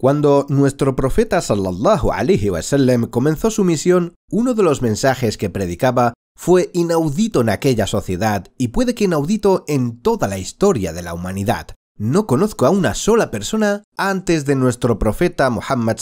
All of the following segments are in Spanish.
Cuando nuestro profeta sallallahu alaihi wasallam comenzó su misión, uno de los mensajes que predicaba fue inaudito en aquella sociedad y puede que inaudito en toda la historia de la humanidad. No conozco a una sola persona antes de nuestro profeta Muhammad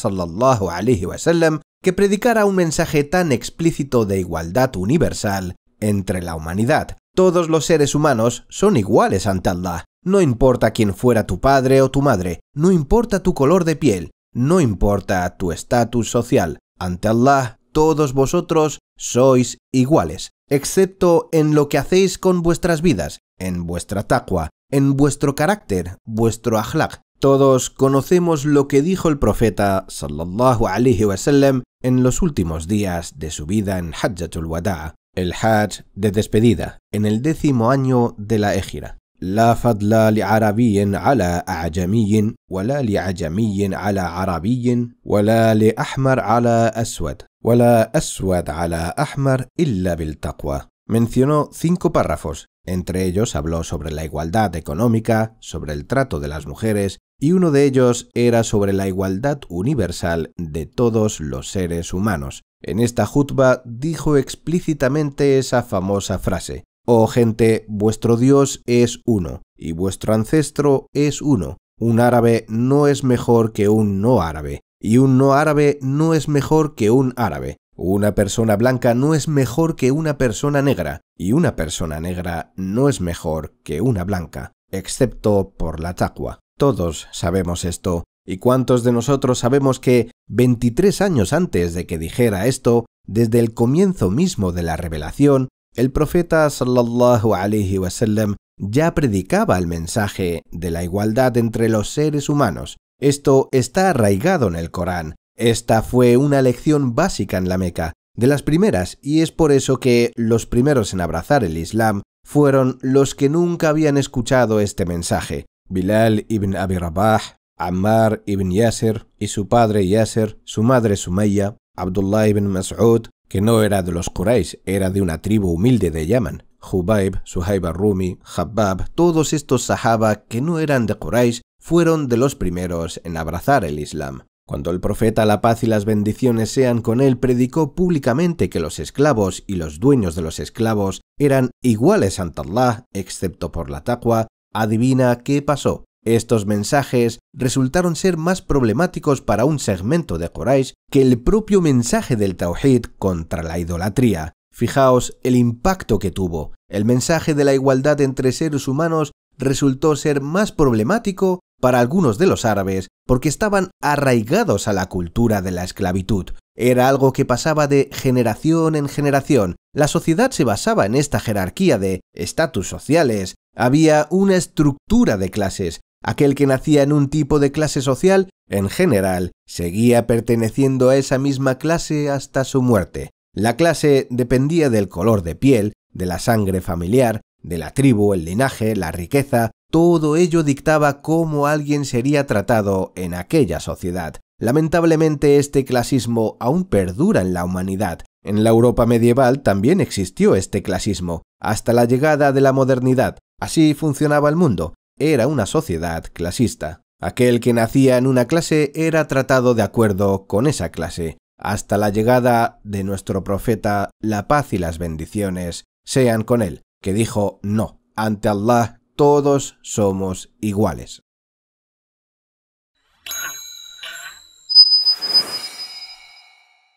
alaihi wasallam que predicara un mensaje tan explícito de igualdad universal entre la humanidad. Todos los seres humanos son iguales ante Allah. No importa quién fuera tu padre o tu madre, no importa tu color de piel, no importa tu estatus social. Ante Allah, todos vosotros sois iguales, excepto en lo que hacéis con vuestras vidas, en vuestra taqwa, en vuestro carácter, vuestro ahlak. Todos conocemos lo que dijo el profeta sallallahu en los últimos días de su vida en Hajjatul Wada', el Hajj de despedida, en el décimo año de la Égira. لا فضل لعربي على أعجمي ولا لعجمي على عربي ولا لأحمر على أسود ولا أسود على أحمر إلا بالتقوى. Mencionó cinco párrafos. Entre ellos habló sobre la igualdad económica, sobre el trato de las mujeres y uno de ellos era sobre la igualdad universal de todos los seres humanos. En esta jutba dijo explícitamente esa famosa frase, Oh gente, vuestro Dios es uno, y vuestro ancestro es uno. Un árabe no es mejor que un no árabe, y un no árabe no es mejor que un árabe. Una persona blanca no es mejor que una persona negra, y una persona negra no es mejor que una blanca, excepto por la taqwa. Todos sabemos esto, y cuántos de nosotros sabemos que, 23 años antes de que dijera esto, desde el comienzo mismo de la revelación, el profeta ya predicaba el mensaje de la igualdad entre los seres humanos. Esto está arraigado en el Corán. Esta fue una lección básica en la Meca, de las primeras, y es por eso que los primeros en abrazar el Islam fueron los que nunca habían escuchado este mensaje. Bilal ibn Abi Rabah, Ammar ibn Yasir y su padre Yasir, su madre Sumayya, Abdullah ibn Mas'ud, que no era de los Quraysh, era de una tribu humilde de Yaman. Hubaib, Suhaib Rumi, Habab, todos estos sahaba que no eran de Quraysh fueron de los primeros en abrazar el Islam. Cuando el profeta la paz y las bendiciones sean con él predicó públicamente que los esclavos y los dueños de los esclavos eran iguales ante Allah, excepto por la taqwa, adivina qué pasó. Estos mensajes resultaron ser más problemáticos para un segmento de Quraysh que el propio mensaje del Tawhid contra la idolatría. Fijaos el impacto que tuvo. El mensaje de la igualdad entre seres humanos resultó ser más problemático para algunos de los árabes porque estaban arraigados a la cultura de la esclavitud. Era algo que pasaba de generación en generación. La sociedad se basaba en esta jerarquía de estatus sociales. Había una estructura de clases Aquel que nacía en un tipo de clase social, en general, seguía perteneciendo a esa misma clase hasta su muerte. La clase dependía del color de piel, de la sangre familiar, de la tribu, el linaje, la riqueza, todo ello dictaba cómo alguien sería tratado en aquella sociedad. Lamentablemente este clasismo aún perdura en la humanidad. En la Europa medieval también existió este clasismo, hasta la llegada de la modernidad. Así funcionaba el mundo era una sociedad clasista. Aquel que nacía en una clase era tratado de acuerdo con esa clase, hasta la llegada de nuestro profeta, la paz y las bendiciones sean con él, que dijo, no, ante Allah todos somos iguales.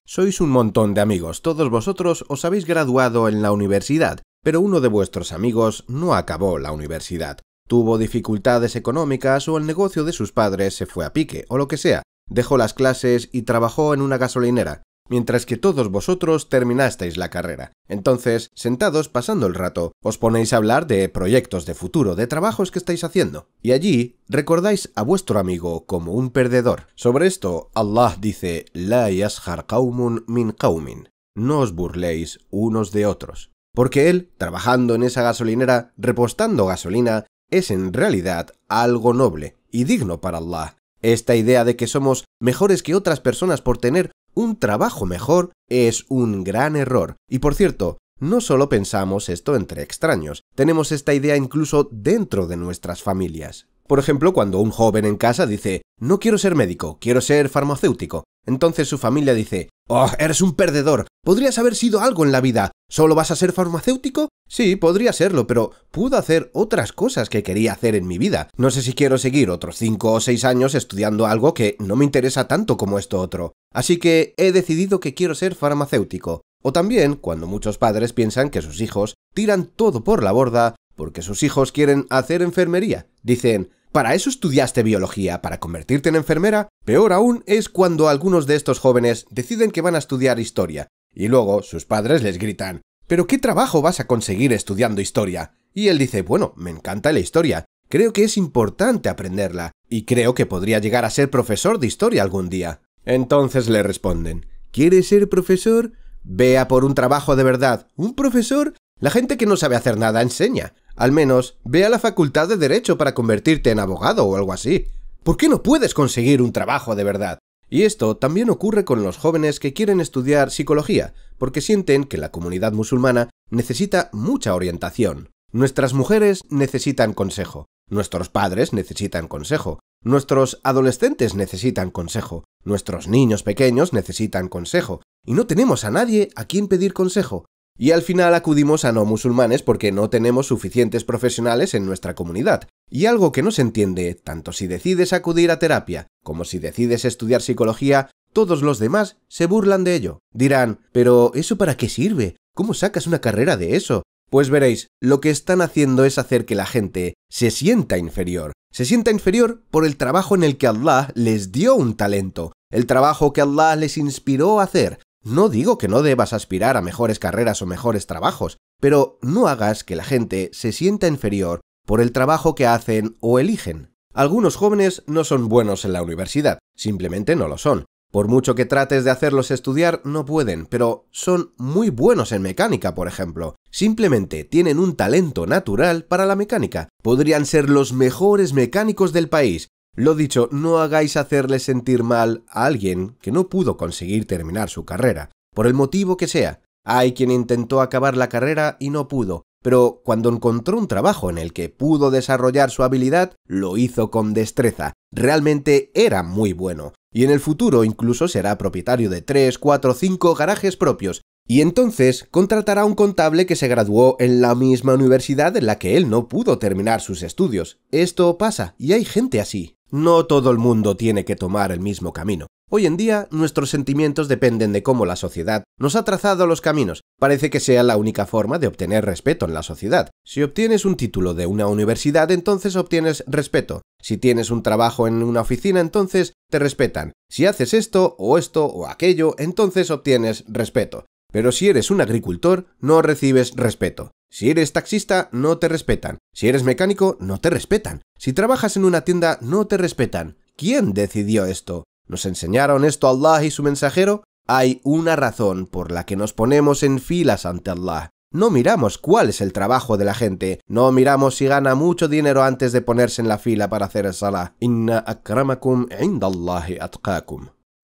Sois un montón de amigos, todos vosotros os habéis graduado en la universidad, pero uno de vuestros amigos no acabó la universidad tuvo dificultades económicas o el negocio de sus padres se fue a pique, o lo que sea, dejó las clases y trabajó en una gasolinera, mientras que todos vosotros terminasteis la carrera. Entonces, sentados pasando el rato, os ponéis a hablar de proyectos de futuro, de trabajos que estáis haciendo, y allí recordáis a vuestro amigo como un perdedor. Sobre esto, Allah dice, La yashar kaumun min kaumin No os burléis unos de otros. Porque él, trabajando en esa gasolinera, repostando gasolina, es en realidad algo noble y digno para Allah. Esta idea de que somos mejores que otras personas por tener un trabajo mejor es un gran error. Y por cierto, no solo pensamos esto entre extraños, tenemos esta idea incluso dentro de nuestras familias. Por ejemplo, cuando un joven en casa dice, no quiero ser médico, quiero ser farmacéutico. Entonces su familia dice, oh, eres un perdedor, podrías haber sido algo en la vida, ¿solo vas a ser farmacéutico? Sí, podría serlo, pero pude hacer otras cosas que quería hacer en mi vida. No sé si quiero seguir otros 5 o 6 años estudiando algo que no me interesa tanto como esto otro. Así que he decidido que quiero ser farmacéutico. O también cuando muchos padres piensan que sus hijos tiran todo por la borda porque sus hijos quieren hacer enfermería. Dicen, para eso estudiaste biología, para convertirte en enfermera. Peor aún es cuando algunos de estos jóvenes deciden que van a estudiar historia, y luego sus padres les gritan, ¿pero qué trabajo vas a conseguir estudiando historia? Y él dice, bueno, me encanta la historia, creo que es importante aprenderla, y creo que podría llegar a ser profesor de historia algún día. Entonces le responden, ¿quieres ser profesor? Vea por un trabajo de verdad. ¿Un profesor? La gente que no sabe hacer nada enseña. Al menos, ve a la facultad de Derecho para convertirte en abogado o algo así. ¿Por qué no puedes conseguir un trabajo de verdad? Y esto también ocurre con los jóvenes que quieren estudiar psicología, porque sienten que la comunidad musulmana necesita mucha orientación. Nuestras mujeres necesitan consejo, nuestros padres necesitan consejo, nuestros adolescentes necesitan consejo, nuestros niños pequeños necesitan consejo, y no tenemos a nadie a quien pedir consejo, y al final acudimos a no musulmanes porque no tenemos suficientes profesionales en nuestra comunidad. Y algo que no se entiende, tanto si decides acudir a terapia como si decides estudiar psicología, todos los demás se burlan de ello. Dirán, pero ¿eso para qué sirve? ¿Cómo sacas una carrera de eso? Pues veréis, lo que están haciendo es hacer que la gente se sienta inferior. Se sienta inferior por el trabajo en el que Allah les dio un talento, el trabajo que Allah les inspiró a hacer, no digo que no debas aspirar a mejores carreras o mejores trabajos, pero no hagas que la gente se sienta inferior por el trabajo que hacen o eligen. Algunos jóvenes no son buenos en la universidad, simplemente no lo son. Por mucho que trates de hacerlos estudiar, no pueden, pero son muy buenos en mecánica, por ejemplo. Simplemente tienen un talento natural para la mecánica. Podrían ser los mejores mecánicos del país, lo dicho, no hagáis hacerle sentir mal a alguien que no pudo conseguir terminar su carrera, por el motivo que sea. Hay quien intentó acabar la carrera y no pudo, pero cuando encontró un trabajo en el que pudo desarrollar su habilidad, lo hizo con destreza. Realmente era muy bueno, y en el futuro incluso será propietario de 3, 4, 5 garajes propios, y entonces contratará a un contable que se graduó en la misma universidad en la que él no pudo terminar sus estudios. Esto pasa, y hay gente así. No todo el mundo tiene que tomar el mismo camino. Hoy en día, nuestros sentimientos dependen de cómo la sociedad nos ha trazado los caminos. Parece que sea la única forma de obtener respeto en la sociedad. Si obtienes un título de una universidad, entonces obtienes respeto. Si tienes un trabajo en una oficina, entonces te respetan. Si haces esto o esto o aquello, entonces obtienes respeto. Pero si eres un agricultor, no recibes respeto. Si eres taxista, no te respetan. Si eres mecánico, no te respetan. Si trabajas en una tienda, no te respetan. ¿Quién decidió esto? ¿Nos enseñaron esto Allah y su mensajero? Hay una razón por la que nos ponemos en filas ante Allah. No miramos cuál es el trabajo de la gente, no miramos si gana mucho dinero antes de ponerse en la fila para hacer el salah. Inna akramakum Allahi atqakum.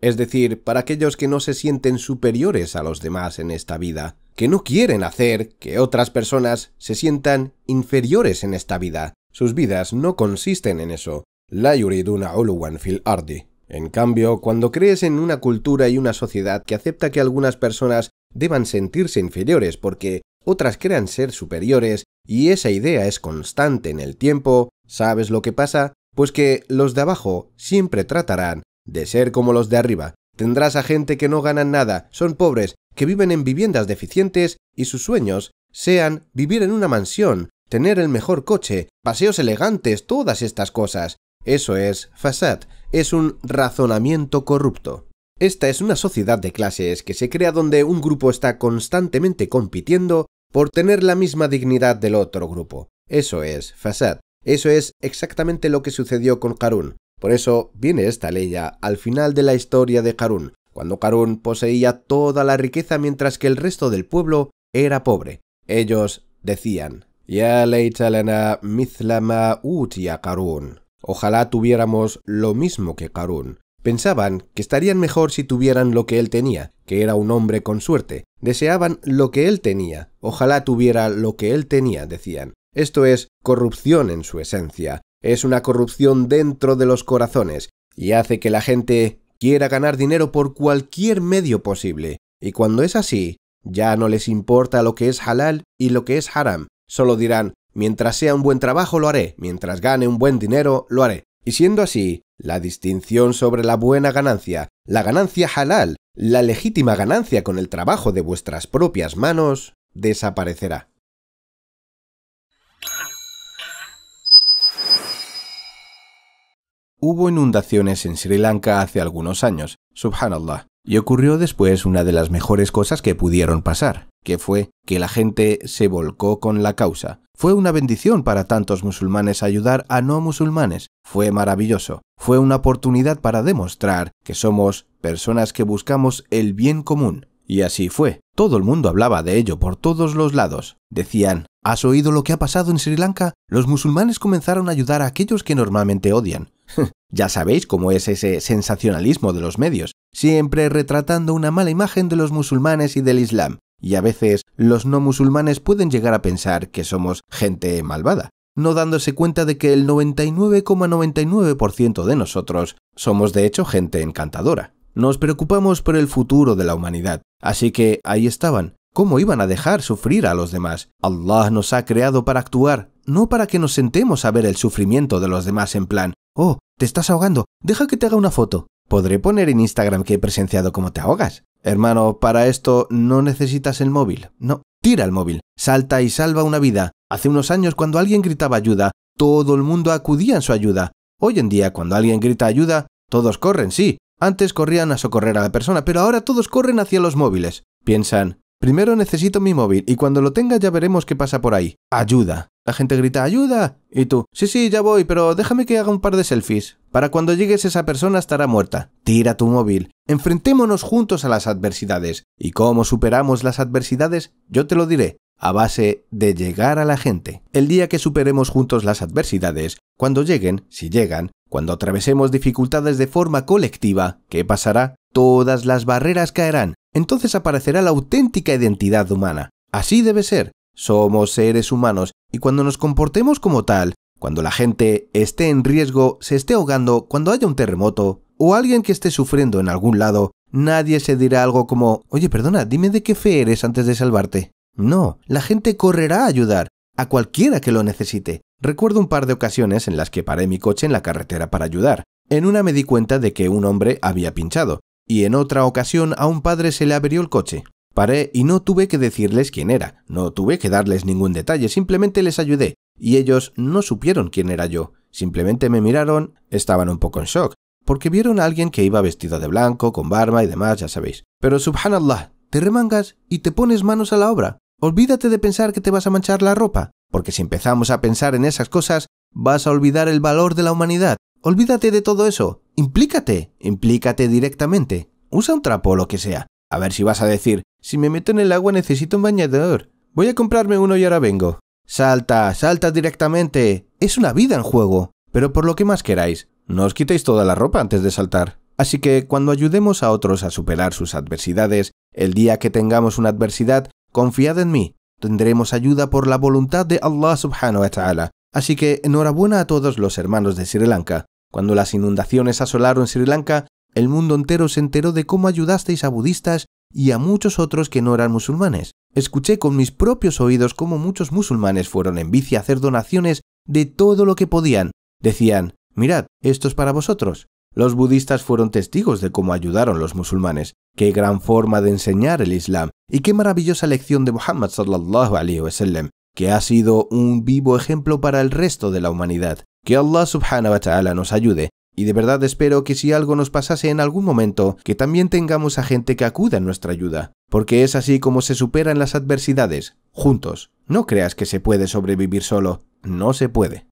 es decir, para aquellos que no se sienten superiores a los demás en esta vida, que no quieren hacer que otras personas se sientan inferiores en esta vida. Sus vidas no consisten en eso. La yuriduna oluwan fil ardi. En cambio, cuando crees en una cultura y una sociedad que acepta que algunas personas deban sentirse inferiores porque otras crean ser superiores y esa idea es constante en el tiempo, ¿sabes lo que pasa? Pues que los de abajo siempre tratarán de ser como los de arriba, tendrás a gente que no ganan nada, son pobres, que viven en viviendas deficientes y sus sueños sean vivir en una mansión, tener el mejor coche, paseos elegantes, todas estas cosas. Eso es fasad, es un razonamiento corrupto. Esta es una sociedad de clases que se crea donde un grupo está constantemente compitiendo por tener la misma dignidad del otro grupo. Eso es fasad. Eso es exactamente lo que sucedió con Karun. Por eso viene esta ley al final de la historia de Harún, cuando Harún poseía toda la riqueza mientras que el resto del pueblo era pobre. Ellos decían, Ya leitalana mithlama utia Ojalá tuviéramos lo mismo que Karun. Pensaban que estarían mejor si tuvieran lo que él tenía, que era un hombre con suerte. Deseaban lo que él tenía. Ojalá tuviera lo que él tenía, decían. Esto es corrupción en su esencia es una corrupción dentro de los corazones y hace que la gente quiera ganar dinero por cualquier medio posible. Y cuando es así, ya no les importa lo que es halal y lo que es haram. Solo dirán, mientras sea un buen trabajo lo haré, mientras gane un buen dinero lo haré. Y siendo así, la distinción sobre la buena ganancia, la ganancia halal, la legítima ganancia con el trabajo de vuestras propias manos, desaparecerá. Hubo inundaciones en Sri Lanka hace algunos años, subhanallah, y ocurrió después una de las mejores cosas que pudieron pasar, que fue que la gente se volcó con la causa. Fue una bendición para tantos musulmanes ayudar a no musulmanes, fue maravilloso, fue una oportunidad para demostrar que somos personas que buscamos el bien común. Y así fue. Todo el mundo hablaba de ello por todos los lados. Decían, ¿has oído lo que ha pasado en Sri Lanka? Los musulmanes comenzaron a ayudar a aquellos que normalmente odian. ya sabéis cómo es ese sensacionalismo de los medios, siempre retratando una mala imagen de los musulmanes y del Islam. Y a veces los no musulmanes pueden llegar a pensar que somos gente malvada, no dándose cuenta de que el 99,99% de nosotros somos de hecho gente encantadora. Nos preocupamos por el futuro de la humanidad. Así que ahí estaban. ¿Cómo iban a dejar sufrir a los demás? Allah nos ha creado para actuar, no para que nos sentemos a ver el sufrimiento de los demás en plan, oh, te estás ahogando, deja que te haga una foto. Podré poner en Instagram que he presenciado cómo te ahogas. Hermano, para esto no necesitas el móvil. No, tira el móvil, salta y salva una vida. Hace unos años cuando alguien gritaba ayuda, todo el mundo acudía en su ayuda. Hoy en día cuando alguien grita ayuda, todos corren, sí, antes corrían a socorrer a la persona, pero ahora todos corren hacia los móviles. Piensan, primero necesito mi móvil y cuando lo tenga ya veremos qué pasa por ahí. Ayuda. La gente grita, ayuda. Y tú, sí, sí, ya voy, pero déjame que haga un par de selfies. Para cuando llegues esa persona estará muerta. Tira tu móvil. Enfrentémonos juntos a las adversidades. ¿Y cómo superamos las adversidades? Yo te lo diré a base de llegar a la gente. El día que superemos juntos las adversidades, cuando lleguen, si llegan, cuando atravesemos dificultades de forma colectiva, ¿qué pasará? Todas las barreras caerán, entonces aparecerá la auténtica identidad humana. Así debe ser. Somos seres humanos y cuando nos comportemos como tal, cuando la gente esté en riesgo, se esté ahogando, cuando haya un terremoto o alguien que esté sufriendo en algún lado, nadie se dirá algo como, oye, perdona, dime de qué fe eres antes de salvarte. No, la gente correrá a ayudar, a cualquiera que lo necesite. Recuerdo un par de ocasiones en las que paré mi coche en la carretera para ayudar. En una me di cuenta de que un hombre había pinchado, y en otra ocasión a un padre se le abrió el coche. Paré y no tuve que decirles quién era, no tuve que darles ningún detalle, simplemente les ayudé, y ellos no supieron quién era yo, simplemente me miraron, estaban un poco en shock, porque vieron a alguien que iba vestido de blanco, con barba y demás, ya sabéis. Pero subhanallah, te remangas y te pones manos a la obra. Olvídate de pensar que te vas a manchar la ropa, porque si empezamos a pensar en esas cosas, vas a olvidar el valor de la humanidad. Olvídate de todo eso. Implícate, implícate directamente. Usa un trapo o lo que sea. A ver si vas a decir, si me meto en el agua necesito un bañador. Voy a comprarme uno y ahora vengo. Salta, salta directamente. Es una vida en juego. Pero por lo que más queráis, no os quitéis toda la ropa antes de saltar. Así que cuando ayudemos a otros a superar sus adversidades, el día que tengamos una adversidad, Confiad en mí, tendremos ayuda por la voluntad de Allah subhanahu wa ta'ala. Así que enhorabuena a todos los hermanos de Sri Lanka. Cuando las inundaciones asolaron Sri Lanka, el mundo entero se enteró de cómo ayudasteis a budistas y a muchos otros que no eran musulmanes. Escuché con mis propios oídos cómo muchos musulmanes fueron en bici a hacer donaciones de todo lo que podían. Decían, mirad, esto es para vosotros. Los budistas fueron testigos de cómo ayudaron los musulmanes, qué gran forma de enseñar el Islam y qué maravillosa lección de Muhammad sallallahu alaihi wasallam, que ha sido un vivo ejemplo para el resto de la humanidad. Que Allah subhanahu wa ta'ala nos ayude y de verdad espero que si algo nos pasase en algún momento, que también tengamos a gente que acuda en nuestra ayuda, porque es así como se superan las adversidades, juntos. No creas que se puede sobrevivir solo, no se puede.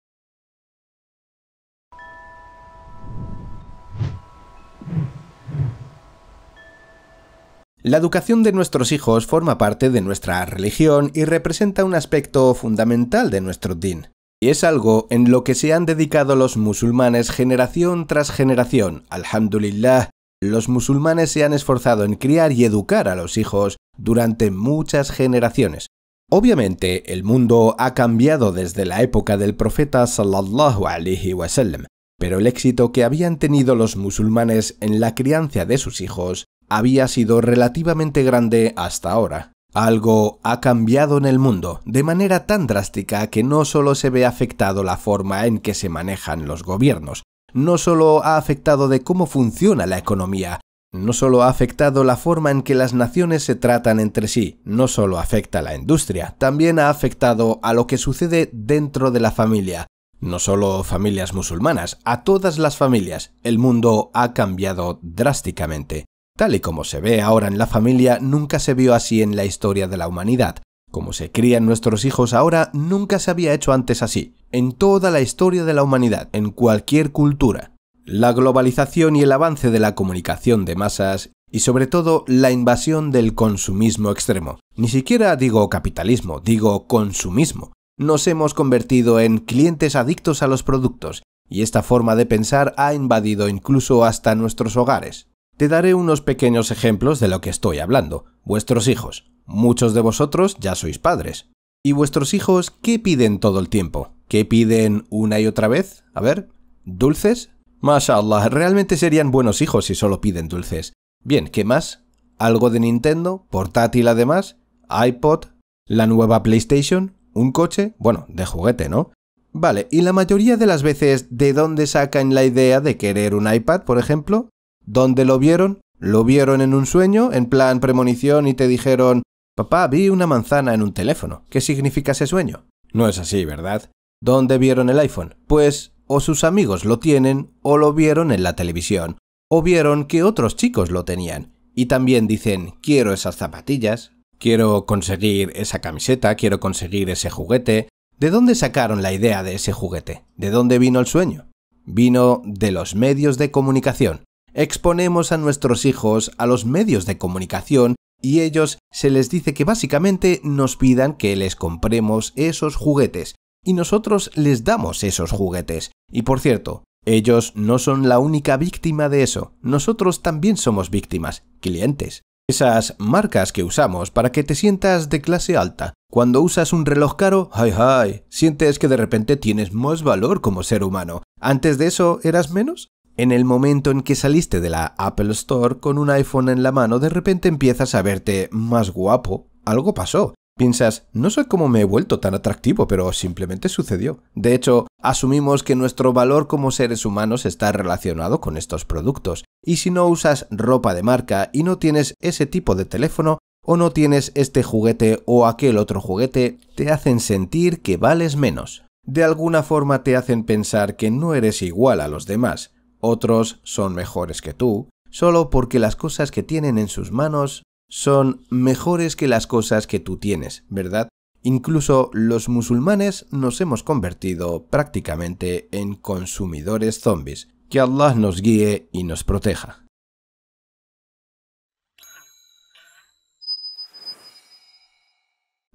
La educación de nuestros hijos forma parte de nuestra religión y representa un aspecto fundamental de nuestro din. Y es algo en lo que se han dedicado los musulmanes generación tras generación. Alhamdulillah, los musulmanes se han esforzado en criar y educar a los hijos durante muchas generaciones. Obviamente, el mundo ha cambiado desde la época del profeta sallallahu alaihi wasallam, pero el éxito que habían tenido los musulmanes en la crianza de sus hijos había sido relativamente grande hasta ahora. Algo ha cambiado en el mundo de manera tan drástica que no solo se ve afectado la forma en que se manejan los gobiernos, no solo ha afectado de cómo funciona la economía, no solo ha afectado la forma en que las naciones se tratan entre sí, no solo afecta a la industria, también ha afectado a lo que sucede dentro de la familia, no solo familias musulmanas, a todas las familias. El mundo ha cambiado drásticamente. Tal y como se ve ahora en la familia, nunca se vio así en la historia de la humanidad. Como se crían nuestros hijos ahora, nunca se había hecho antes así, en toda la historia de la humanidad, en cualquier cultura. La globalización y el avance de la comunicación de masas, y sobre todo la invasión del consumismo extremo. Ni siquiera digo capitalismo, digo consumismo. Nos hemos convertido en clientes adictos a los productos, y esta forma de pensar ha invadido incluso hasta nuestros hogares. Te daré unos pequeños ejemplos de lo que estoy hablando. Vuestros hijos. Muchos de vosotros ya sois padres. ¿Y vuestros hijos qué piden todo el tiempo? ¿Qué piden una y otra vez? A ver, ¿dulces? Mashallah, realmente serían buenos hijos si solo piden dulces. Bien, ¿qué más? ¿Algo de Nintendo? ¿Portátil además? ¿iPod? ¿La nueva PlayStation? ¿Un coche? Bueno, de juguete, ¿no? Vale, ¿y la mayoría de las veces de dónde sacan la idea de querer un iPad, por ejemplo? ¿Dónde lo vieron? ¿Lo vieron en un sueño, en plan premonición, y te dijeron, papá, vi una manzana en un teléfono? ¿Qué significa ese sueño? No es así, ¿verdad? ¿Dónde vieron el iPhone? Pues o sus amigos lo tienen, o lo vieron en la televisión, o vieron que otros chicos lo tenían. Y también dicen, quiero esas zapatillas, quiero conseguir esa camiseta, quiero conseguir ese juguete. ¿De dónde sacaron la idea de ese juguete? ¿De dónde vino el sueño? Vino de los medios de comunicación. Exponemos a nuestros hijos a los medios de comunicación y ellos se les dice que básicamente nos pidan que les compremos esos juguetes y nosotros les damos esos juguetes. Y por cierto, ellos no son la única víctima de eso, nosotros también somos víctimas, clientes. Esas marcas que usamos para que te sientas de clase alta. Cuando usas un reloj caro, ay ay, sientes que de repente tienes más valor como ser humano. Antes de eso eras menos. En el momento en que saliste de la Apple Store con un iPhone en la mano, de repente empiezas a verte más guapo. Algo pasó. Piensas, no sé cómo me he vuelto tan atractivo, pero simplemente sucedió. De hecho, asumimos que nuestro valor como seres humanos está relacionado con estos productos. Y si no usas ropa de marca y no tienes ese tipo de teléfono, o no tienes este juguete o aquel otro juguete, te hacen sentir que vales menos. De alguna forma te hacen pensar que no eres igual a los demás. Otros son mejores que tú, solo porque las cosas que tienen en sus manos son mejores que las cosas que tú tienes, ¿verdad? Incluso los musulmanes nos hemos convertido prácticamente en consumidores zombies. Que Allah nos guíe y nos proteja.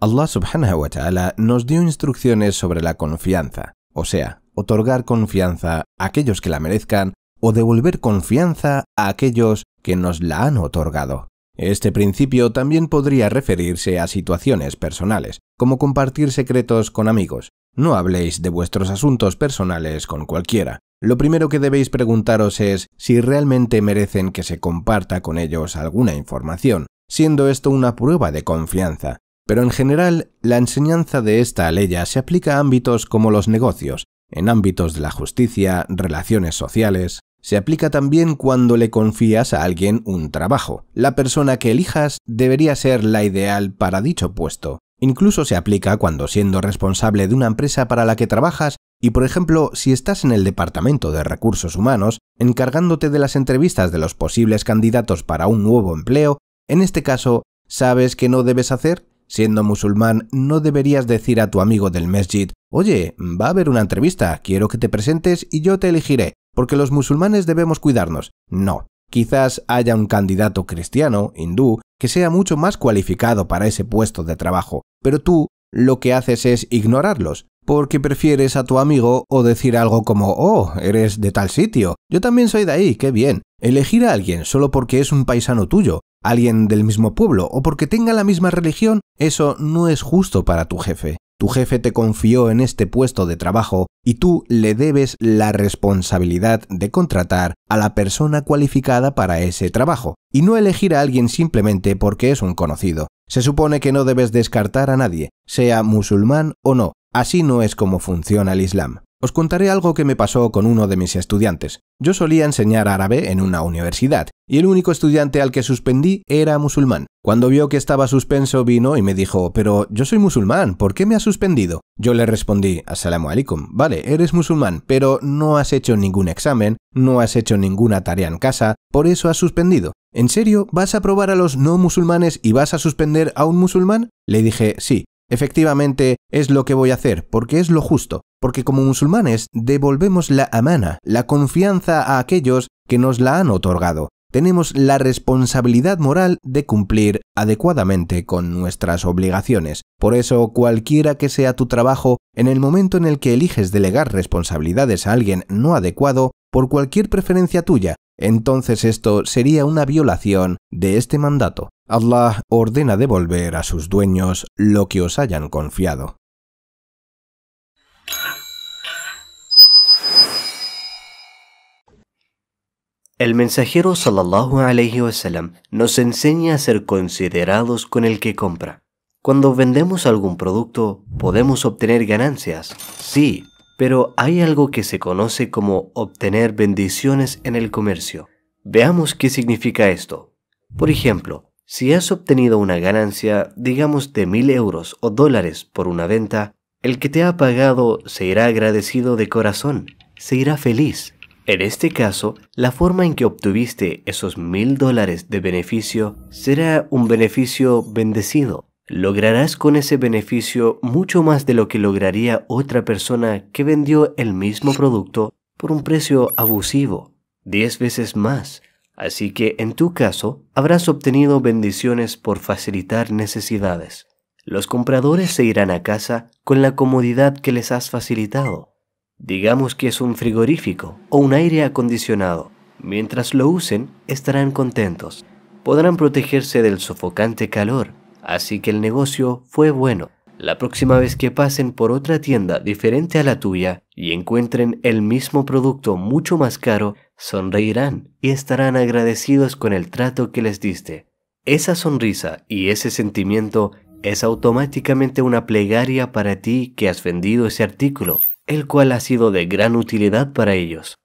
Allah subhanahu wa ta'ala nos dio instrucciones sobre la confianza, o sea, otorgar confianza a aquellos que la merezcan o devolver confianza a aquellos que nos la han otorgado. Este principio también podría referirse a situaciones personales, como compartir secretos con amigos. No habléis de vuestros asuntos personales con cualquiera. Lo primero que debéis preguntaros es si realmente merecen que se comparta con ellos alguna información, siendo esto una prueba de confianza. Pero en general, la enseñanza de esta ley se aplica a ámbitos como los negocios, en ámbitos de la justicia, relaciones sociales. Se aplica también cuando le confías a alguien un trabajo. La persona que elijas debería ser la ideal para dicho puesto. Incluso se aplica cuando siendo responsable de una empresa para la que trabajas y por ejemplo si estás en el departamento de recursos humanos encargándote de las entrevistas de los posibles candidatos para un nuevo empleo, en este caso, ¿sabes qué no debes hacer? Siendo musulmán, no deberías decir a tu amigo del mesjid Oye, va a haber una entrevista, quiero que te presentes y yo te elegiré, porque los musulmanes debemos cuidarnos. No, quizás haya un candidato cristiano, hindú, que sea mucho más cualificado para ese puesto de trabajo, pero tú lo que haces es ignorarlos, porque prefieres a tu amigo o decir algo como, oh, eres de tal sitio, yo también soy de ahí, qué bien. Elegir a alguien solo porque es un paisano tuyo, alguien del mismo pueblo o porque tenga la misma religión, eso no es justo para tu jefe. Tu jefe te confió en este puesto de trabajo y tú le debes la responsabilidad de contratar a la persona cualificada para ese trabajo, y no elegir a alguien simplemente porque es un conocido. Se supone que no debes descartar a nadie, sea musulmán o no. Así no es como funciona el Islam. Os contaré algo que me pasó con uno de mis estudiantes. Yo solía enseñar árabe en una universidad, y el único estudiante al que suspendí era musulmán. Cuando vio que estaba suspenso vino y me dijo, pero yo soy musulmán, ¿por qué me has suspendido? Yo le respondí, assalamu alaikum, vale, eres musulmán, pero no has hecho ningún examen, no has hecho ninguna tarea en casa, por eso has suspendido. ¿En serio? ¿Vas a probar a los no musulmanes y vas a suspender a un musulmán? Le dije, sí, Efectivamente, es lo que voy a hacer, porque es lo justo, porque como musulmanes devolvemos la amana, la confianza a aquellos que nos la han otorgado. Tenemos la responsabilidad moral de cumplir adecuadamente con nuestras obligaciones. Por eso, cualquiera que sea tu trabajo, en el momento en el que eliges delegar responsabilidades a alguien no adecuado, por cualquier preferencia tuya, entonces esto sería una violación de este mandato. Allah ordena devolver a sus dueños lo que os hayan confiado. El mensajero sallallahu nos enseña a ser considerados con el que compra. Cuando vendemos algún producto, podemos obtener ganancias, sí, pero hay algo que se conoce como obtener bendiciones en el comercio. Veamos qué significa esto. Por ejemplo, si has obtenido una ganancia, digamos de mil euros o dólares por una venta, el que te ha pagado se irá agradecido de corazón, se irá feliz. En este caso, la forma en que obtuviste esos mil dólares de beneficio será un beneficio bendecido, Lograrás con ese beneficio mucho más de lo que lograría otra persona que vendió el mismo producto por un precio abusivo, 10 veces más. Así que en tu caso habrás obtenido bendiciones por facilitar necesidades. Los compradores se irán a casa con la comodidad que les has facilitado. Digamos que es un frigorífico o un aire acondicionado. Mientras lo usen, estarán contentos. Podrán protegerse del sofocante calor así que el negocio fue bueno. La próxima vez que pasen por otra tienda diferente a la tuya y encuentren el mismo producto mucho más caro, sonreirán y estarán agradecidos con el trato que les diste. Esa sonrisa y ese sentimiento es automáticamente una plegaria para ti que has vendido ese artículo, el cual ha sido de gran utilidad para ellos.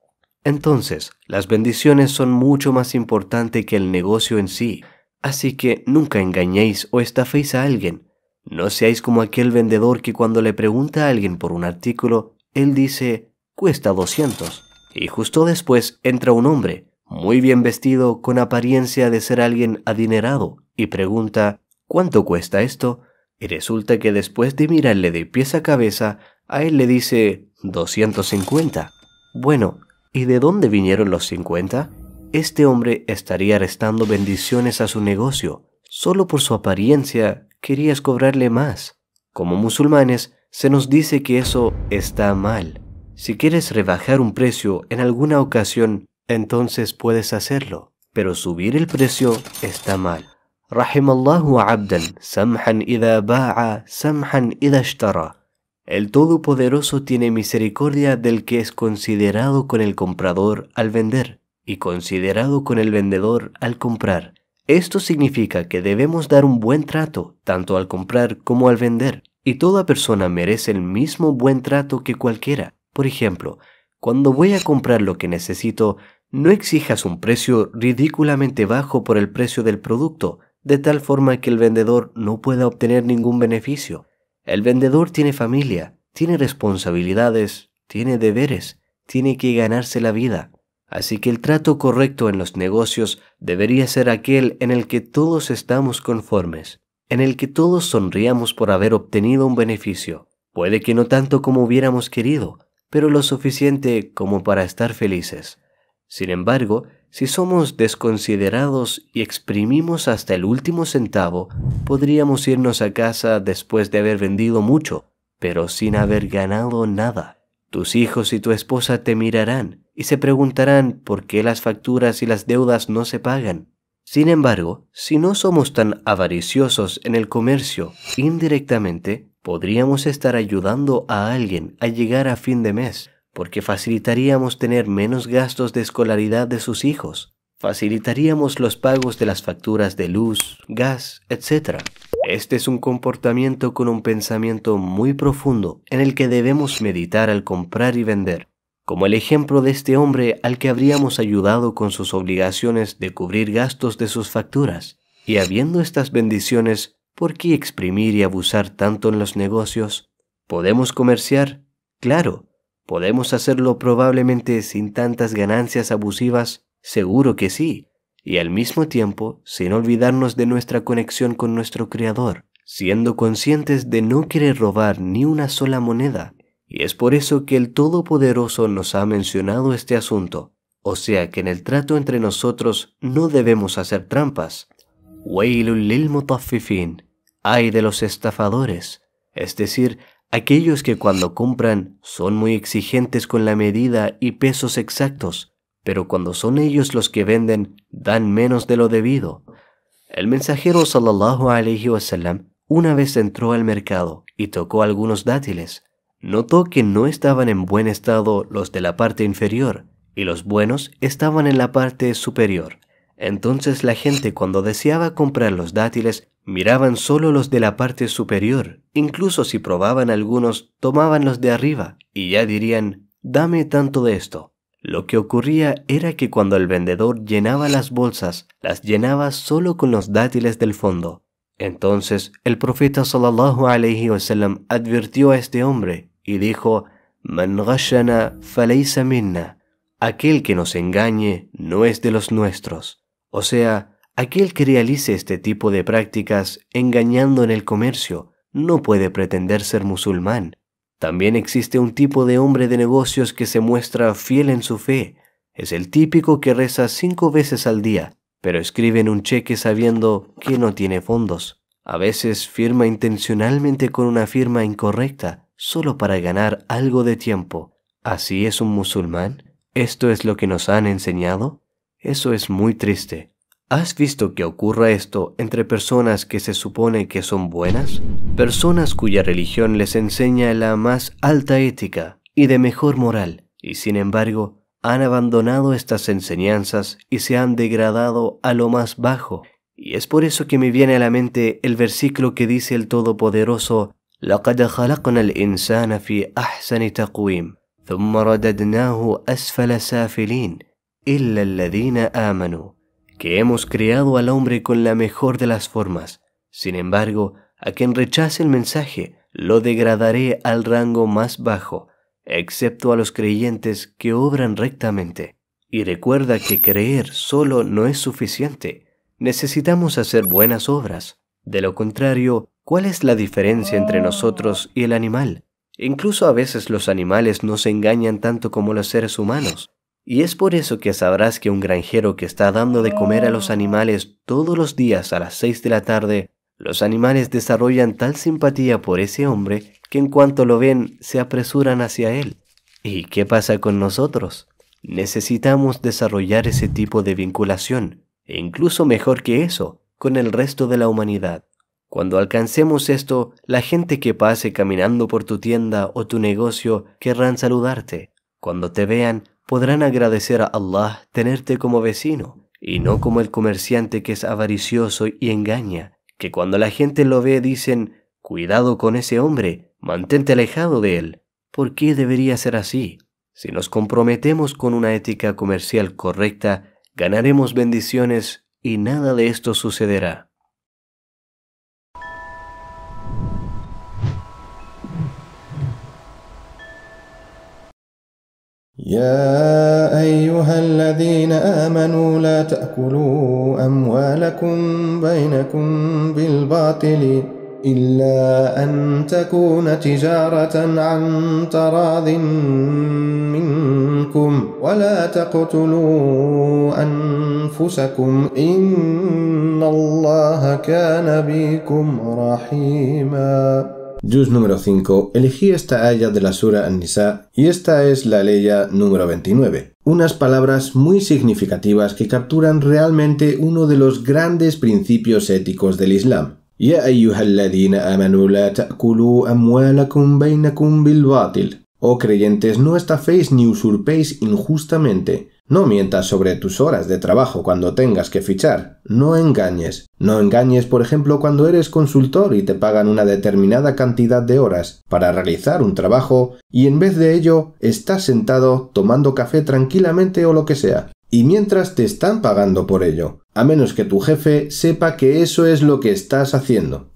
Entonces, las bendiciones son mucho más importante que el negocio en sí. Así que nunca engañéis o estaféis a alguien. No seáis como aquel vendedor que cuando le pregunta a alguien por un artículo, él dice, cuesta 200. Y justo después entra un hombre, muy bien vestido, con apariencia de ser alguien adinerado, y pregunta, ¿cuánto cuesta esto? Y resulta que después de mirarle de pies a cabeza, a él le dice, 250. Bueno, ¿y de dónde vinieron los 50? este hombre estaría restando bendiciones a su negocio. Solo por su apariencia querías cobrarle más. Como musulmanes, se nos dice que eso está mal. Si quieres rebajar un precio en alguna ocasión, entonces puedes hacerlo, pero subir el precio está mal. Rahimallahu abdan, samhan idha ba'a, samhan idha El Todopoderoso tiene misericordia del que es considerado con el comprador al vender y considerado con el vendedor al comprar. Esto significa que debemos dar un buen trato tanto al comprar como al vender, y toda persona merece el mismo buen trato que cualquiera. Por ejemplo, cuando voy a comprar lo que necesito, no exijas un precio ridículamente bajo por el precio del producto, de tal forma que el vendedor no pueda obtener ningún beneficio. El vendedor tiene familia, tiene responsabilidades, tiene deberes, tiene que ganarse la vida. Así que el trato correcto en los negocios debería ser aquel en el que todos estamos conformes, en el que todos sonriamos por haber obtenido un beneficio. Puede que no tanto como hubiéramos querido, pero lo suficiente como para estar felices. Sin embargo, si somos desconsiderados y exprimimos hasta el último centavo, podríamos irnos a casa después de haber vendido mucho, pero sin haber ganado nada. Tus hijos y tu esposa te mirarán y se preguntarán por qué las facturas y las deudas no se pagan. Sin embargo, si no somos tan avariciosos en el comercio, indirectamente podríamos estar ayudando a alguien a llegar a fin de mes, porque facilitaríamos tener menos gastos de escolaridad de sus hijos, facilitaríamos los pagos de las facturas de luz, gas, etc. Este es un comportamiento con un pensamiento muy profundo en el que debemos meditar al comprar y vender como el ejemplo de este hombre al que habríamos ayudado con sus obligaciones de cubrir gastos de sus facturas, y habiendo estas bendiciones, ¿por qué exprimir y abusar tanto en los negocios? ¿Podemos comerciar? Claro, podemos hacerlo probablemente sin tantas ganancias abusivas, seguro que sí, y al mismo tiempo sin olvidarnos de nuestra conexión con nuestro Creador, siendo conscientes de no querer robar ni una sola moneda, y es por eso que el Todopoderoso nos ha mencionado este asunto, o sea que en el trato entre nosotros no debemos hacer trampas. Wailul ay de los estafadores, es decir, aquellos que cuando compran son muy exigentes con la medida y pesos exactos, pero cuando son ellos los que venden, dan menos de lo debido. El mensajero sallallahu alaihi wasallam una vez entró al mercado y tocó algunos dátiles notó que no estaban en buen estado los de la parte inferior y los buenos estaban en la parte superior. Entonces la gente cuando deseaba comprar los dátiles miraban solo los de la parte superior, incluso si probaban algunos tomaban los de arriba y ya dirían, dame tanto de esto. Lo que ocurría era que cuando el vendedor llenaba las bolsas, las llenaba solo con los dátiles del fondo. Entonces el profeta sallallahu alaihi advirtió a este hombre y dijo, Man Aquel que nos engañe no es de los nuestros. O sea, aquel que realice este tipo de prácticas engañando en el comercio no puede pretender ser musulmán. También existe un tipo de hombre de negocios que se muestra fiel en su fe. Es el típico que reza cinco veces al día, pero escribe en un cheque sabiendo que no tiene fondos. A veces firma intencionalmente con una firma incorrecta solo para ganar algo de tiempo. ¿Así es un musulmán? ¿Esto es lo que nos han enseñado? Eso es muy triste. ¿Has visto que ocurra esto entre personas que se supone que son buenas? Personas cuya religión les enseña la más alta ética y de mejor moral, y sin embargo han abandonado estas enseñanzas y se han degradado a lo más bajo. Y es por eso que me viene a la mente el versículo que dice el Todopoderoso, لقد que hemos creado al hombre con la mejor de las formas sin embargo a quien rechace el mensaje lo degradaré al rango más bajo excepto a los creyentes que obran rectamente y recuerda que creer solo no es suficiente necesitamos hacer buenas obras de lo contrario ¿Cuál es la diferencia entre nosotros y el animal? Incluso a veces los animales no se engañan tanto como los seres humanos. Y es por eso que sabrás que un granjero que está dando de comer a los animales todos los días a las 6 de la tarde, los animales desarrollan tal simpatía por ese hombre que en cuanto lo ven se apresuran hacia él. ¿Y qué pasa con nosotros? Necesitamos desarrollar ese tipo de vinculación, e incluso mejor que eso, con el resto de la humanidad. Cuando alcancemos esto, la gente que pase caminando por tu tienda o tu negocio querrán saludarte. Cuando te vean, podrán agradecer a Allah tenerte como vecino y no como el comerciante que es avaricioso y engaña, que cuando la gente lo ve dicen, cuidado con ese hombre, mantente alejado de él. ¿Por qué debería ser así? Si nos comprometemos con una ética comercial correcta, ganaremos bendiciones y nada de esto sucederá. يا أيها الذين آمنوا لا تأكلوا أموالكم بينكم بالباطل إلا أن تكون تجارة عن تراض منكم ولا تقتلوا أنفسكم إن الله كان بكم رحيماً Juz número 5, elegí esta ayah de la Sura An-Nisa y esta es la leya número 29. Unas palabras muy significativas que capturan realmente uno de los grandes principios éticos del Islam. Ya amanu la ta'kulu bainakum bil Oh creyentes, no estaféis ni usurpéis injustamente no mientas sobre tus horas de trabajo cuando tengas que fichar. No engañes. No engañes, por ejemplo, cuando eres consultor y te pagan una determinada cantidad de horas para realizar un trabajo y en vez de ello estás sentado tomando café tranquilamente o lo que sea. Y mientras te están pagando por ello, a menos que tu jefe sepa que eso es lo que estás haciendo.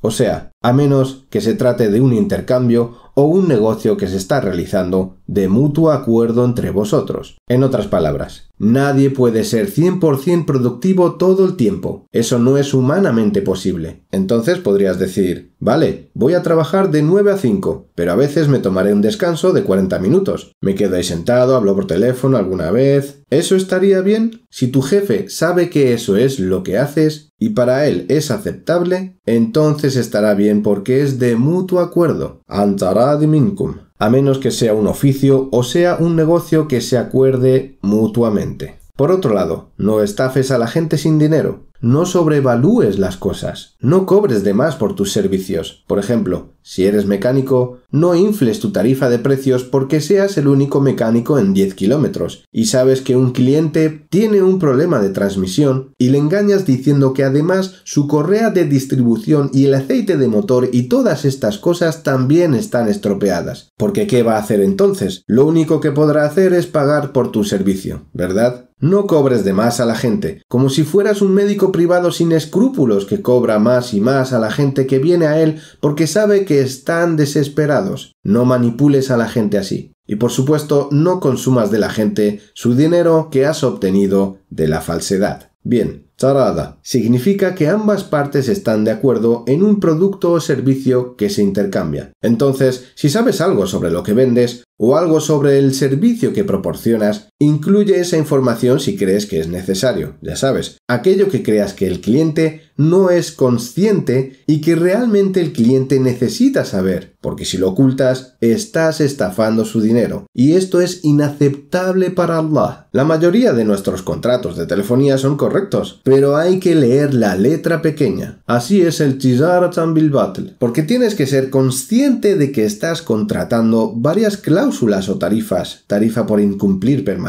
O sea, a menos que se trate de un intercambio o un negocio que se está realizando de mutuo acuerdo entre vosotros. En otras palabras, Nadie puede ser 100% productivo todo el tiempo. Eso no es humanamente posible. Entonces podrías decir, vale, voy a trabajar de 9 a 5, pero a veces me tomaré un descanso de 40 minutos. Me quedo sentado, hablo por teléfono alguna vez. ¿Eso estaría bien? Si tu jefe sabe que eso es lo que haces y para él es aceptable, entonces estará bien porque es de mutuo acuerdo. «Antara a menos que sea un oficio o sea un negocio que se acuerde mutuamente. Por otro lado, no estafes a la gente sin dinero. No sobrevalúes las cosas, no cobres de más por tus servicios. Por ejemplo, si eres mecánico, no infles tu tarifa de precios porque seas el único mecánico en 10 kilómetros y sabes que un cliente tiene un problema de transmisión y le engañas diciendo que además su correa de distribución y el aceite de motor y todas estas cosas también están estropeadas. Porque ¿qué va a hacer entonces? Lo único que podrá hacer es pagar por tu servicio, ¿verdad? No cobres de más a la gente, como si fueras un médico privado sin escrúpulos que cobra más y más a la gente que viene a él porque sabe que están desesperados. No manipules a la gente así. Y por supuesto, no consumas de la gente su dinero que has obtenido de la falsedad. Bien, charada. Significa que ambas partes están de acuerdo en un producto o servicio que se intercambia. Entonces, si sabes algo sobre lo que vendes o algo sobre el servicio que proporcionas, Incluye esa información si crees que es necesario, ya sabes, aquello que creas que el cliente no es consciente y que realmente el cliente necesita saber, porque si lo ocultas, estás estafando su dinero. Y esto es inaceptable para Allah. La mayoría de nuestros contratos de telefonía son correctos, pero hay que leer la letra pequeña. Así es el Chizaratan chan porque tienes que ser consciente de que estás contratando varias cláusulas o tarifas, tarifa por incumplir permanente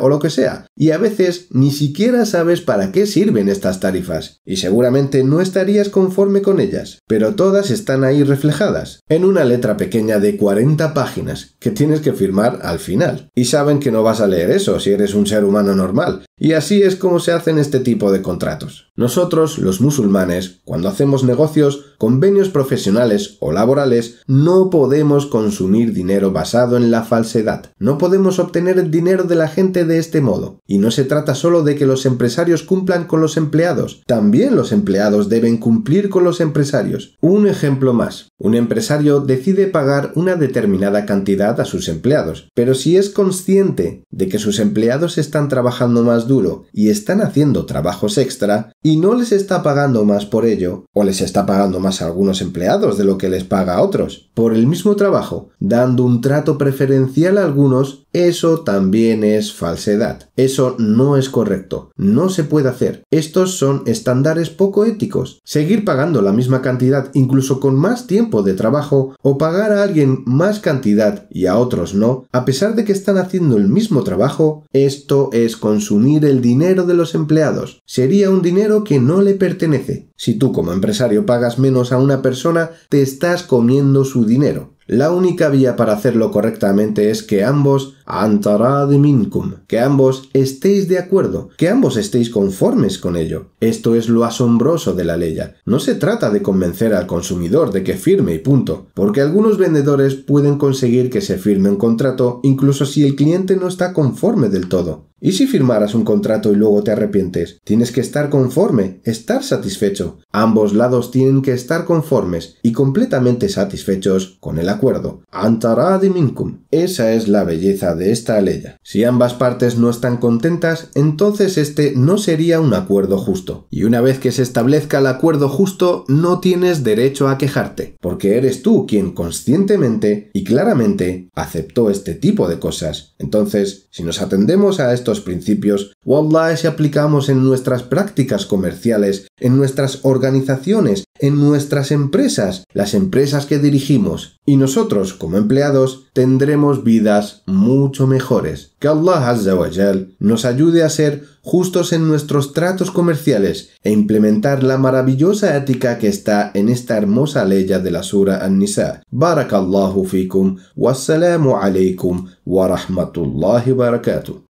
o lo que sea, y a veces ni siquiera sabes para qué sirven estas tarifas, y seguramente no estarías conforme con ellas, pero todas están ahí reflejadas, en una letra pequeña de 40 páginas que tienes que firmar al final. Y saben que no vas a leer eso si eres un ser humano normal, y así es como se hacen este tipo de contratos. Nosotros, los musulmanes, cuando hacemos negocios, convenios profesionales o laborales, no podemos consumir dinero basado en la falsedad. No podemos obtener el dinero de la gente de este modo. Y no se trata solo de que los empresarios cumplan con los empleados, también los empleados deben cumplir con los empresarios. Un ejemplo más. Un empresario decide pagar una determinada cantidad a sus empleados, pero si es consciente de que sus empleados están trabajando más duro y están haciendo trabajos extra y no les está pagando más por ello o les está pagando más a algunos empleados de lo que les paga a otros por el mismo trabajo, dando un trato preferencial a algunos eso también es falsedad. Eso no es correcto. No se puede hacer. Estos son estándares poco éticos. Seguir pagando la misma cantidad incluso con más tiempo de trabajo o pagar a alguien más cantidad y a otros no, a pesar de que están haciendo el mismo trabajo, esto es consumir el dinero de los empleados. Sería un dinero que no le pertenece. Si tú como empresario pagas menos a una persona, te estás comiendo su dinero. La única vía para hacerlo correctamente es que ambos antara de mincum que ambos estéis de acuerdo, que ambos estéis conformes con ello. Esto es lo asombroso de la ley. No se trata de convencer al consumidor de que firme y punto, porque algunos vendedores pueden conseguir que se firme un contrato incluso si el cliente no está conforme del todo. ¿Y si firmaras un contrato y luego te arrepientes? Tienes que estar conforme, estar satisfecho. Ambos lados tienen que estar conformes y completamente satisfechos con el acuerdo. Antara de mincum Esa es la belleza de esta ley Si ambas partes no están contentas, entonces este no sería un acuerdo justo. Y una vez que se establezca el acuerdo justo, no tienes derecho a quejarte, porque eres tú quien conscientemente y claramente aceptó este tipo de cosas. Entonces, si nos atendemos a estos principios, Wallah, si aplicamos en nuestras prácticas comerciales, en nuestras organizaciones, en nuestras empresas, las empresas que dirigimos, y nosotros como empleados tendremos vidas muy mejores. Que Allah Azza wa nos ayude a ser justos en nuestros tratos comerciales e implementar la maravillosa ética que está en esta hermosa ley de la Sura An-Nisa. Barakallahu fikum, wassalamu alaykum wa rahmatullahi barakatuh.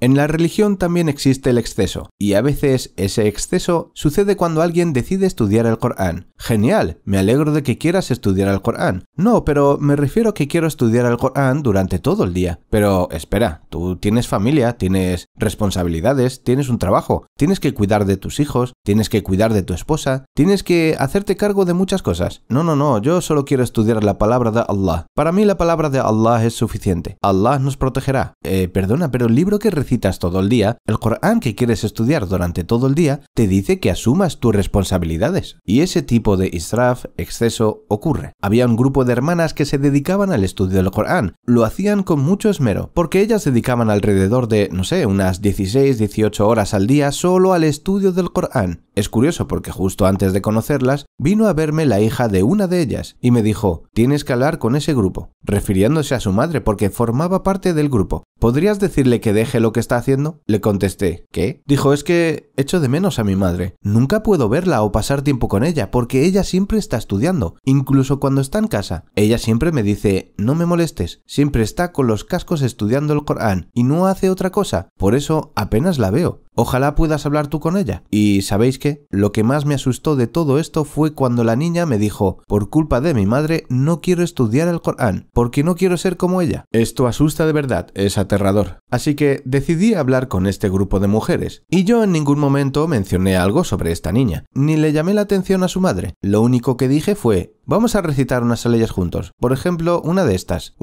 En la religión también existe el exceso, y a veces ese exceso sucede cuando alguien decide estudiar el Corán. Genial, me alegro de que quieras estudiar el Corán. No, pero me refiero a que quiero estudiar el Corán durante todo el día. Pero espera, tú tienes familia, tienes responsabilidades, tienes un trabajo, tienes que cuidar de tus hijos, tienes que cuidar de tu esposa, tienes que hacerte cargo de muchas cosas. No, no, no, yo solo quiero estudiar la palabra de Allah. Para mí la palabra de Allah es suficiente. Allah nos protegerá. Eh, perdona, pero el libro que citas todo el día, el Corán que quieres estudiar durante todo el día te dice que asumas tus responsabilidades. Y ese tipo de israf, exceso, ocurre. Había un grupo de hermanas que se dedicaban al estudio del Corán. Lo hacían con mucho esmero, porque ellas dedicaban alrededor de, no sé, unas 16, 18 horas al día solo al estudio del Corán. Es curioso porque justo antes de conocerlas, vino a verme la hija de una de ellas y me dijo, tienes que hablar con ese grupo, refiriéndose a su madre porque formaba parte del grupo. ¿Podrías decirle que deje lo que está haciendo? Le contesté, ¿qué? Dijo, es que echo de menos a mi madre. Nunca puedo verla o pasar tiempo con ella, porque ella siempre está estudiando, incluso cuando está en casa. Ella siempre me dice, no me molestes, siempre está con los cascos estudiando el Corán y no hace otra cosa, por eso apenas la veo. Ojalá puedas hablar tú con ella. Y sabéis qué, lo que más me asustó de todo esto fue cuando la niña me dijo, por culpa de mi madre no quiero estudiar el Corán, porque no quiero ser como ella. Esto asusta de verdad, es aterrador. Así que decidí decidí hablar con este grupo de mujeres, y yo en ningún momento mencioné algo sobre esta niña, ni le llamé la atención a su madre. Lo único que dije fue, Vamos a recitar unas leyes juntos. Por ejemplo, una de estas.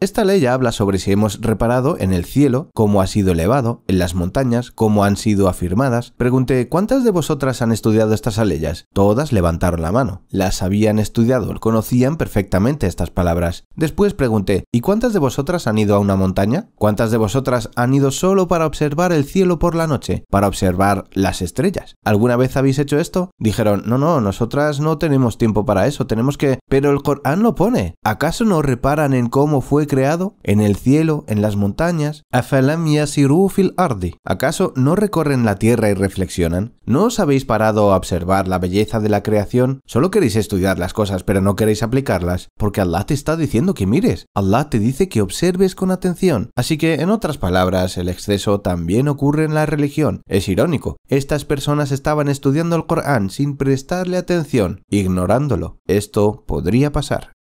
Esta ley habla sobre si hemos reparado en el cielo, cómo ha sido elevado, en las montañas, cómo han sido afirmadas. Pregunté, ¿cuántas de vosotras han estudiado estas leyes? Todas levantaron la mano. Las habían estudiado, conocían perfectamente estas palabras. Después pregunté, ¿y cuántas de vosotras han ido a una montaña? ¿Cuántas de vosotras han ido solo para observar el cielo por la noche? Para observar las estrellas. ¿Alguna vez habéis hecho esto? Dijeron, no, no, nosotras no tenemos tiempo para eso, tenemos que... Pero el Corán lo pone. ¿Acaso no reparan en cómo fue creado? En el cielo, en las montañas. ¿Afalam ¿Acaso no recorren la tierra y reflexionan? ¿No os habéis parado a observar la belleza de la creación? Solo queréis estudiar las cosas, pero no queréis aplicarlas, porque Allah te está diciendo que mires. Allah te dice que observes con atención. Así que, en otras palabras, el exceso también ocurre en la religión. Es irónico. Estas personas estaban estudiando el Corán sin prestarle atención, ignorándolo. Esto podría pasar.